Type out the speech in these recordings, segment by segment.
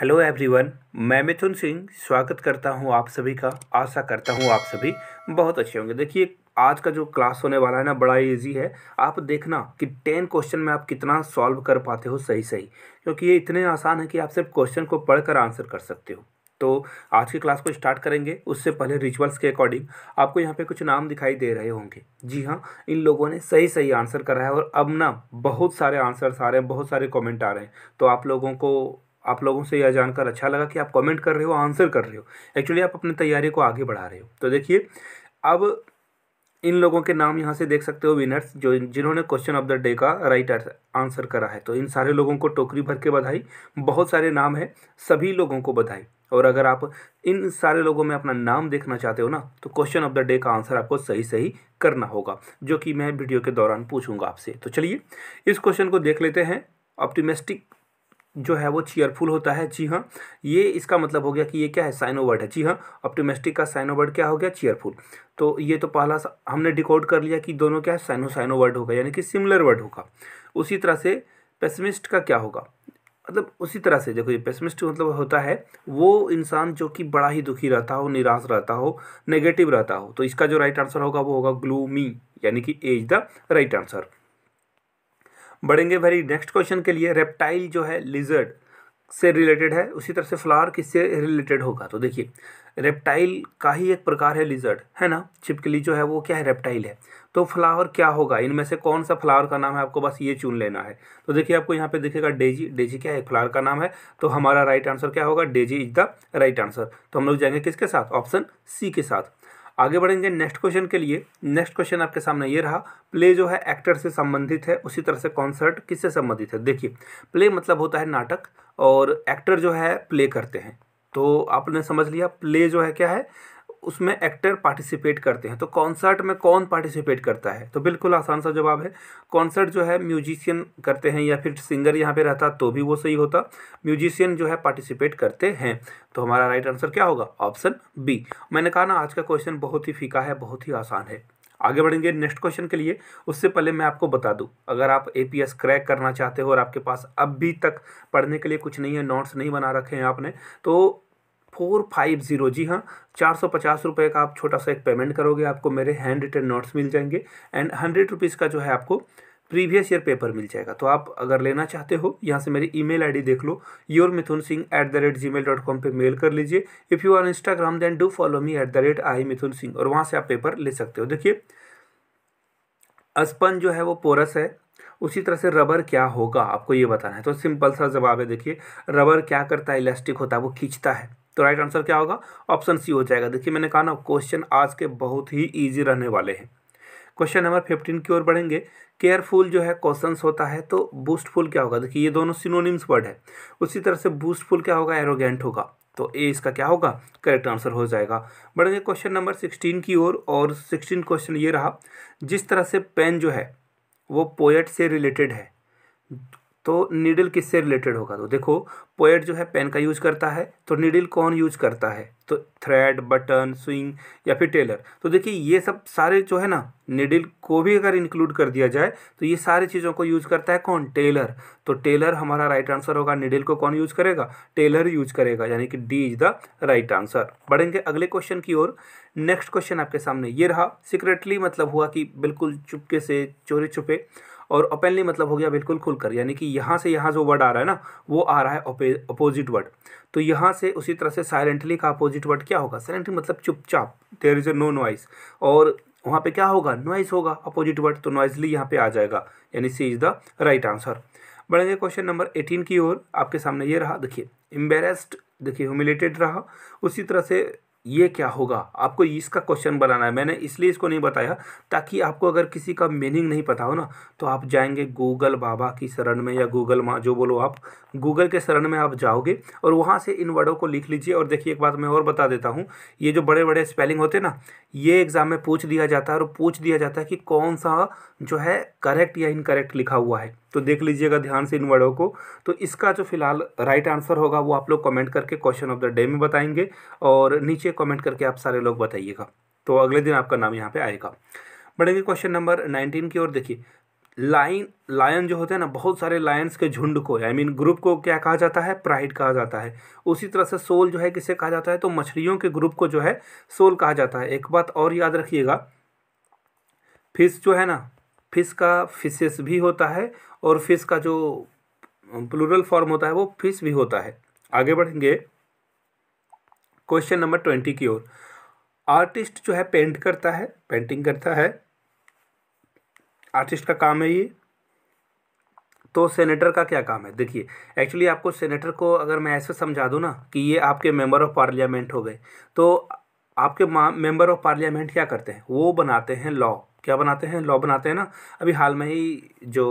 hello everyone मैं मिथुन सिंह स्वागत करता हूं आप सभी का आशा करता हूं आप सभी बहुत अच्छे होंगे देखिए आज का जो क्लास होने वाला है ना बड़ा इजी है आप देखना कि टेन क्वेश्चन में आप कितना सॉल्व कर पाते हो सही सही क्योंकि ये इतने आसान है कि आप सिर्फ क्वेश्चन को पढ़कर आंसर कर सकते हो तो आज की क्लास को स्टार्ट करेंगे उससे पहले रिचुअल्स के अकॉर्डिंग आपको यहाँ पे कुछ नाम दिखाई दे रहे होंगे जी हाँ इन लोगों ने सही सही आंसर करा है और अब ना बहुत सारे आंसर्स आ रहे हैं बहुत सारे कमेंट आ रहे हैं तो आप लोगों को आप लोगों से यह जानकर अच्छा लगा कि आप कमेंट कर रहे हो आंसर कर रहे हो एक्चुअली आप अपनी तैयारी को आगे बढ़ा रहे हो तो देखिए अब इन लोगों के नाम यहाँ से देख सकते हो विनर्स जो जिन्होंने क्वेश्चन ऑफ द डे का राइट आंसर करा है तो इन सारे लोगों को टोकरी भर के बधाई बहुत सारे नाम हैं सभी लोगों को बधाई और अगर आप इन सारे लोगों में अपना नाम देखना चाहते हो ना तो क्वेश्चन ऑफ द डे का आंसर आपको सही सही करना होगा जो कि मैं वीडियो के दौरान पूछूंगा आपसे तो चलिए इस क्वेश्चन को देख लेते हैं ऑप्टिमिस्टिक जो है वो चीयरफुल होता है जी हाँ ये इसका मतलब हो गया कि ये क्या है साइनोवर्ड है जी हाँ ऑप्टोमेस्टिक का साइनोवर्ड क्या हो गया चीयरफुल तो ये तो पहला हमने डिकोड कर लिया कि दोनों क्या है साइनो साइनोवर्ड होगा यानी कि सिमिलर वर्ड होगा उसी तरह से पेसमिस्ट का क्या होगा मतलब उसी तरह से देखो ये पेसमिस्ट मतलब होता है वो इंसान जो कि बड़ा ही दुखी रहता हो निराश रहता हो नेगेटिव रहता हो तो इसका जो राइट आंसर होगा वो होगा ग्लूमी यानी कि A is the right answer बढ़ेंगे वेरी नेक्स्ट क्वेश्चन के लिए रेप्टाइल जो है लिजर्ड से रिलेटेड है उसी तरह से फ्लावर किससे रिलेटेड होगा तो देखिए रेप्टाइल का ही एक प्रकार है लिजर्ड है ना छिपकली जो है वो क्या है रेप्टाइल है तो फ्लावर क्या होगा इनमें से कौन सा फ्लावर का नाम है आपको बस ये चुन लेना है तो देखिए आपको यहाँ पे दिखेगा डेजी डेजी क्या है फ्लावर का नाम है तो हमारा राइट आंसर क्या होगा daisy is the right answer तो हम लोग जाएंगे किसके साथ ऑप्शन सी के साथ आगे बढ़ेंगे नेक्स्ट क्वेश्चन के लिए नेक्स्ट क्वेश्चन आपके सामने ये रहा प्ले जो है एक्टर से संबंधित है उसी तरह से कॉन्सर्ट किससे संबंधित है देखिए प्ले मतलब होता है नाटक और एक्टर जो है प्ले करते हैं तो आपने समझ लिया प्ले जो है क्या है उसमें एक्टर पार्टिसिपेट करते हैं तो कॉन्सर्ट में कौन पार्टिसिपेट करता है तो बिल्कुल आसान सा जवाब है कॉन्सर्ट जो है म्यूजिशियन करते हैं या फिर सिंगर यहाँ पे रहता तो भी वो सही होता म्यूजिशियन जो है पार्टिसिपेट करते हैं तो हमारा राइट आंसर क्या होगा ऑप्शन बी मैंने कहा ना आज का क्वेश्चन बहुत ही फीका है बहुत ही आसान है आगे बढ़ेंगे नेक्स्ट क्वेश्चन के लिए उससे पहले मैं आपको बता दूं अगर आप ए पी एस क्रैक करना चाहते हो और आपके पास अभी तक पढ़ने के लिए कुछ नहीं है नोट्स नहीं बना रखे हैं आपने तो फोर फाइव ज़ीरो जी हाँ चार सौ पचास रुपये का आप छोटा सा एक पेमेंट करोगे आपको मेरे हैंड रिटन नोट्स मिल जाएंगे एंड हंड्रेड रुपीज़ का जो है आपको प्रीवियस ईयर पेपर मिल जाएगा तो आप अगर लेना चाहते हो यहाँ से मेरी ईमेल आईडी देख लो your Mithun Singh at the rate G mail dot com पर मेल कर लीजिए if you are Instagram then do follow me at the rate I Mithun Singh और वहाँ से आप पेपर ले सकते हो देखिए अस्पन जो है वो पोरस है उसी तरह से रबर क्या होगा आपको ये बताना है तो सिंपल सा जवाब है देखिए रबर क्या करता है इलास्टिक होता है वो खींचता है तो राइट आंसर क्या होगा ऑप्शन सी हो जाएगा देखिए मैंने कहा ना क्वेश्चन आज के बहुत ही ईजी रहने वाले हैं क्वेश्चन नंबर फिफ्टीन की ओर बढ़ेंगे केयरफुल जो है क्वेश्चन होता है तो बूस्टफुल क्या होगा देखिए ये दोनों सिनोनिम्स वर्ड है उसी तरह से बूस्टफुल क्या होगा एरोगेंट होगा तो ए इसका क्या होगा करेक्ट आंसर हो जाएगा बढ़ेंगे क्वेश्चन नंबर सिक्सटीन की ओर और सिक्सटीन क्वेश्चन ये रहा जिस तरह से पेन जो है वो पोएट से रिलेटेड है तो नीडल किससे रिलेटेड होगा तो देखो पोएट जो है पेन का यूज करता है तो नीडल कौन यूज करता है तो थ्रेड बटन स्विंग या फिर टेलर तो देखिए ये सब सारे जो है ना निडिल को भी अगर इंक्लूड कर दिया जाए तो ये सारी चीज़ों को यूज करता है कौन टेलर तो टेलर हमारा राइट आंसर होगा निडिल को कौन यूज करेगा टेलर यूज करेगा यानी कि D is the right answer बढ़ेंगे अगले क्वेश्चन की ओर नेक्स्ट क्वेश्चन आपके सामने ये रहा सीक्रेटली मतलब हुआ कि बिल्कुल चुपके से चोरी छुपे और ओपनली मतलब हो गया बिल्कुल खुलकर यानी कि यहाँ से यहाँ जो वर्ड आ रहा है ना वो आ रहा है अपोजिट वर्ड तो यहाँ से उसी तरह से साइलेंटली का अपोजिट वर्ड क्या होगा साइलेंटली मतलब चुपचाप there is a no noise और वहाँ पे क्या होगा नॉइस होगा अपोजिट वर्ड तो नॉइजली यहाँ पे आ जाएगा यानी C is the right answer बढ़ेंगे क्वेश्चन नंबर एटीन की ओर आपके सामने ये रहा देखिए एम्बेरेस्ड देखिए ह्यूमिलेटेड रहा उसी तरह से ये क्या होगा आपको इसका क्वेश्चन बनाना है मैंने इसलिए इसको नहीं बताया ताकि आपको अगर किसी का मीनिंग नहीं पता हो ना तो आप जाएंगे गूगल बाबा की शरण में या गूगल माँ जो बोलो आप गूगल के शरण में आप जाओगे और वहाँ से इन वर्डों को लिख लीजिए और देखिए एक बात मैं और बता देता हूँ ये जो बड़े बड़े स्पेलिंग होते ना ये एग्ज़ाम में पूछ दिया जाता है और पूछ दिया जाता है कि कौन सा जो है करेक्ट या इनकरेक्ट लिखा हुआ है तो देख लीजिएगा ध्यान से इन वर्डों को तो इसका जो फिलहाल राइट आंसर होगा वो आप लोग कमेंट करके क्वेश्चन ऑफ द डे में बताएंगे और नीचे कमेंट करके आप सारे लोग बताइएगा तो अगले दिन आपका नाम यहाँ पे आएगा बढ़ेंगे क्वेश्चन नंबर नाइनटीन की ओर देखिए लाइन लायन जो होते हैं ना बहुत सारे लायंस के झुंड को आई मीन ग्रुप को क्या कहा जाता है प्राइड कहा जाता है उसी तरह से सोल जो है किसे कहा जाता है तो मछलियों के ग्रुप को जो है सोल कहा जाता है एक बात और याद रखिएगा फिश जो है ना फिश का फिशेस भी होता है और फिश का जो प्लूरल फॉर्म होता है वो फिश भी होता है आगे बढ़ेंगे क्वेश्चन नंबर ट्वेंटी की ओर आर्टिस्ट जो है पेंट करता है पेंटिंग करता है आर्टिस्ट का काम है ये तो सेनेटर का क्या काम है देखिए एक्चुअली आपको सेनेटर को अगर मैं ऐसे समझा दूँ ना कि ये आपके मेंबर ऑफ पार्लियामेंट हो गए तो आपके मेंबर ऑफ पार्लियामेंट क्या करते हैं वो बनाते हैं लॉ क्या बनाते हैं लॉ बनाते हैं ना अभी हाल में ही जो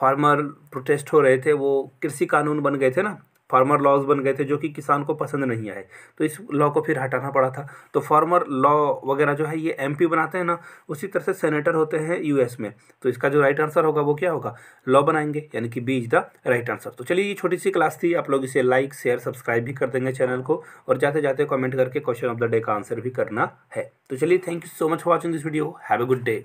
फार्मर प्रोटेस्ट हो रहे थे वो कृषि कानून बन गए थे ना फार्मर लॉज बन गए थे जो कि किसान को पसंद नहीं आए तो इस लॉ को फिर हटाना पड़ा था तो फार्मर लॉ वगैरह जो है ये एमपी बनाते हैं ना उसी तरह से सेनेटर होते हैं यूएस में तो इसका जो राइट आंसर होगा वो क्या होगा लॉ बनाएंगे यानी कि B is the right answer तो चलिए ये छोटी सी क्लास थी आप लोग इसे लाइक शेयर सब्सक्राइब भी कर देंगे चैनल को और जाते जाते कॉमेंट करके क्वेश्चन ऑफ द डे का आंसर भी करना है तो चलिए thank you so much for watching this video have a good day